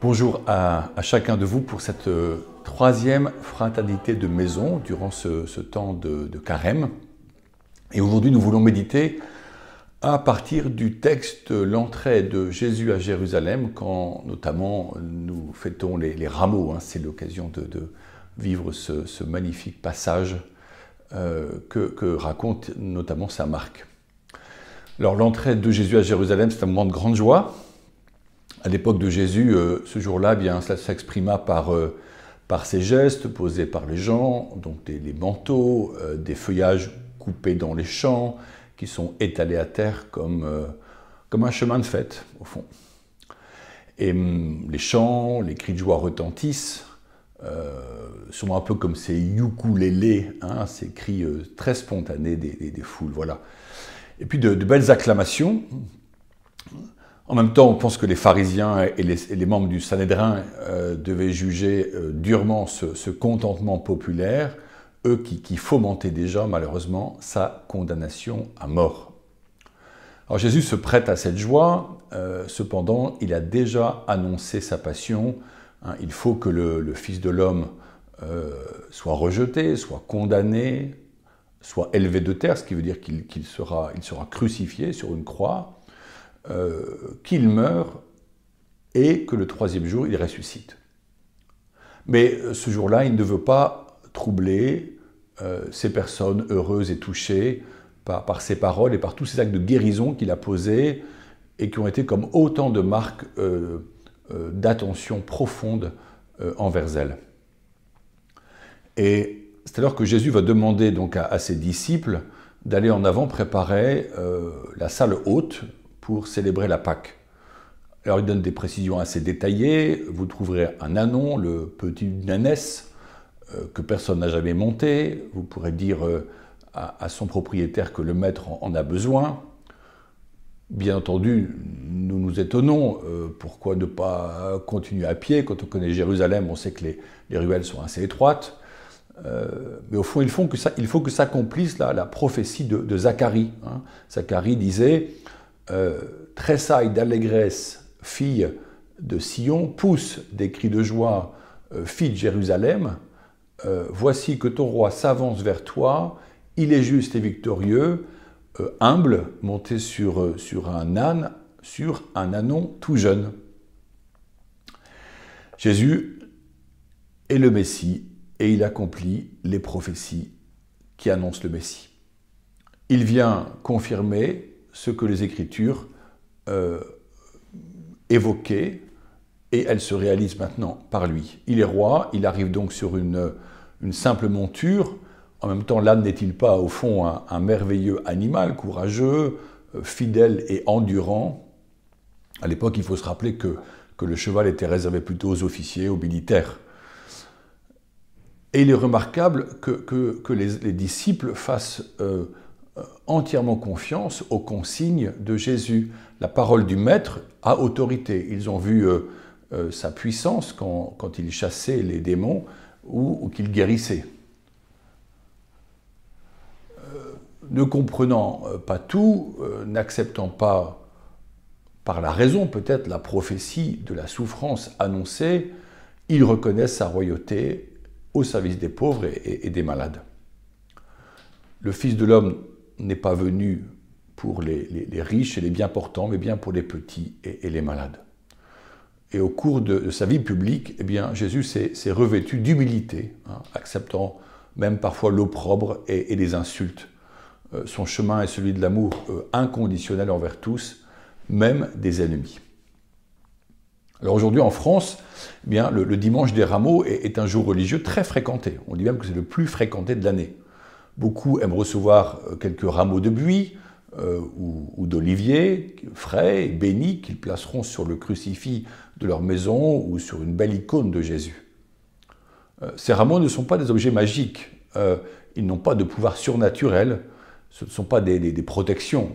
Bonjour à, chacun de vous pour cette euh, troisième fraternité de maison durant ce, temps de, carême. Et aujourd'hui, nous voulons méditer à partir du texte L'entrée de Jésus à Jérusalem, quand notamment nous fêtons les, rameaux. Hein. C'est l'occasion de, vivre ce, magnifique passage euh, que, que raconte notamment saint Marc. Alors l'entrée de Jésus à Jérusalem, c'est un moment de grande joie, à l'époque de Jésus, euh, ce jour-là, eh bien, ça s'exprima par, euh, par ces gestes posés par les gens, donc des, manteaux, euh, des feuillages coupés dans les champs, qui sont étalés à terre comme, comme un chemin de fête, au fond. Et hum, les chants, les cris de joie retentissent, euh, sont un peu comme ces ukulélés, hein, ces cris très spontanés des, foules, voilà. Et puis de belles acclamations, en même temps, on pense que les pharisiens et les, membres du Sanhédrin euh, devaient juger euh, durement ce, contentement populaire, eux qui, fomentaient déjà malheureusement sa condamnation à mort. Alors Jésus se prête à cette joie, euh, cependant il a déjà annoncé sa passion, hein, il faut que le, Fils de l'homme soit rejeté, soit condamné, soit élevé de terre, ce qui veut dire qu'il sera crucifié sur une croix euh, qu'il meure et que le troisième jour, il ressuscite. Mais euh, ce jour-là, il ne veut pas troubler euh, ces personnes heureuses et touchées par, ses paroles et par tous ces actes de guérison qu'il a posés et qui ont été comme autant de marques d'attention profonde envers elles. Et c'est alors que Jésus va demander donc à ses disciples d'aller en avant préparer la salle haute pour célébrer la Pâque. Alors il donne des précisions assez détaillées, vous trouverez un anon, le petit nanès, euh, que personne n'a jamais monté, vous pourrez dire euh, à, son propriétaire que le maître en, a besoin. Bien entendu, nous nous étonnons, euh, pourquoi ne pas continuer à pied Quand on connaît Jérusalem, on sait que les, ruelles sont assez étroites. mais au fond, il faut que ça, il s'accomplisse la, prophétie de, Zacharie. Hein. Zacharie disait euh, tressaille d'allégresse, fille de Sion, pousse des cris de joie, euh, fille de Jérusalem. Euh, voici que ton roi s'avance vers toi, il est juste et victorieux, humble, monté sur, sur un âne, sur un ânon tout jeune. Jésus est le Messie et il accomplit les prophéties qui annoncent le Messie. Il vient confirmer ce que les Écritures euh, évoquaient, et elle se réalise maintenant par lui. Il est roi, il arrive donc sur une, simple monture. En même temps, l'âne n'est-il pas au fond un, merveilleux animal, courageux, euh, fidèle et endurant À l'époque, il faut se rappeler que, le cheval était réservé plutôt aux officiers, aux militaires. Et il est remarquable que, les, disciples fassent euh, euh, entièrement confiance aux consignes de Jésus. La parole du Maître a autorité. Ils ont vu euh, euh, sa puissance quand, il chassait les démons ou, qu'il guérissait. ne comprenant pas tout, n'acceptant pas par la raison peut-être la prophétie de la souffrance annoncée, ils reconnaissent sa royauté au service des pauvres et des malades. Le Fils de l'homme n'est pas venu pour les, riches et les bien portants, mais bien pour les petits et, les malades. Et au cours de, sa vie publique, eh bien, Jésus s'est revêtu d'humilité, hein, acceptant même parfois l'opprobre et, les insultes. Euh, son chemin est celui de l'amour euh, inconditionnel envers tous, même des ennemis. Alors aujourd'hui en France, eh bien, le, dimanche des rameaux est, est, un jour religieux très fréquenté. On dit même que c'est le plus fréquenté de l'année. Beaucoup aiment recevoir euh, quelques rameaux de buis euh, ou, d'olivier frais et bénis qu'ils placeront sur le crucifix de leur maison ou sur une belle icône de Jésus. Euh, ces rameaux ne sont pas des objets magiques, ils n'ont pas de pouvoir surnaturel, ce ne sont pas des protections,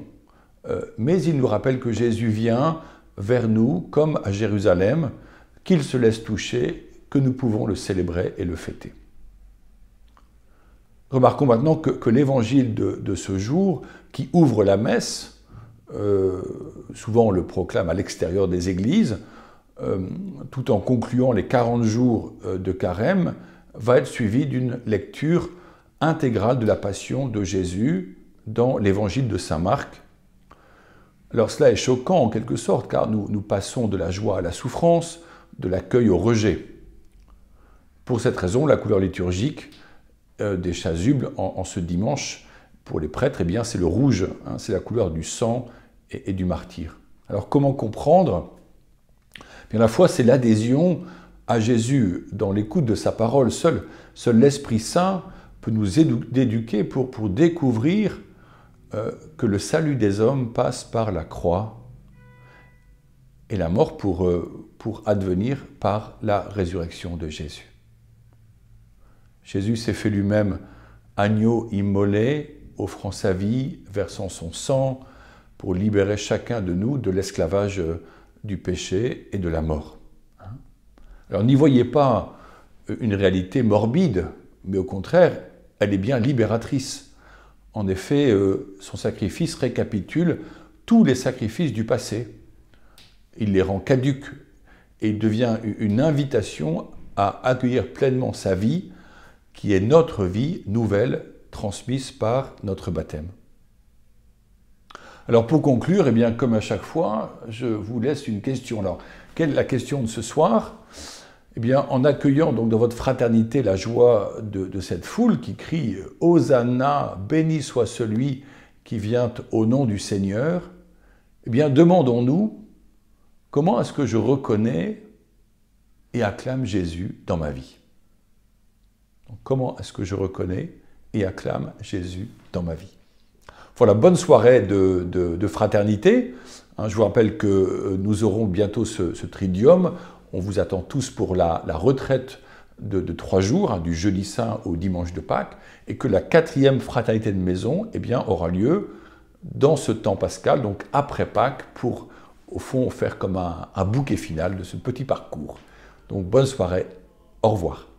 mais ils nous rappellent que Jésus vient vers nous comme à Jérusalem, qu'il se laisse toucher, que nous pouvons le célébrer et le fêter. Remarquons maintenant que, l'évangile de, ce jour, qui ouvre la messe, euh, souvent on le proclame à l'extérieur des églises, euh, tout en concluant les 40 jours euh, de carême, va être suivi d'une lecture intégrale de la passion de Jésus dans l'évangile de Saint Marc. Alors cela est choquant en quelque sorte, car nous passons de la joie à la souffrance, de l'accueil au rejet. Pour cette raison, la couleur liturgique euh, des chasubles en, ce dimanche, pour les prêtres, eh bien, c'est le rouge, hein, c'est la couleur du sang et, du martyr. Alors comment comprendre eh bien, La foi, c'est l'adhésion à Jésus dans l'écoute de sa parole. Seul, seul l'Esprit Saint peut nous éduquer pour, pour découvrir euh, que le salut des hommes passe par la croix et la mort pour, euh, pour advenir par la résurrection de Jésus. Jésus s'est fait lui-même agneau immolé, offrant sa vie, versant son sang pour libérer chacun de nous de l'esclavage euh, du péché et de la mort. Hein? Alors n'y voyez pas euh, une réalité morbide, mais au contraire, elle est bien libératrice. En effet, euh, son sacrifice récapitule tous les sacrifices du passé. Il les rend caduques et il devient une invitation à accueillir pleinement sa vie qui est notre vie nouvelle transmise par notre baptême. Alors pour conclure, eh bien, comme à chaque fois, je vous laisse une question. Alors, quelle est la question de ce soir eh bien, en accueillant donc dans votre fraternité la joie de, cette foule qui crie Hosanna, béni soit celui qui vient au nom du Seigneur, eh bien, demandons-nous comment est-ce que je reconnais et acclame Jésus dans ma vie. Comment est-ce que je reconnais et acclame Jésus dans ma vie Voilà, bonne soirée de, fraternité. Hein, je vous rappelle que euh, nous aurons bientôt ce, tridium. On vous attend tous pour la, retraite de, trois jours, hein, du jeudi saint au dimanche de Pâques, et que la quatrième fraternité de maison eh bien, aura lieu dans ce temps pascal, donc après Pâques, pour au fond faire comme un bouquet final de ce petit parcours. Donc bonne soirée, au revoir.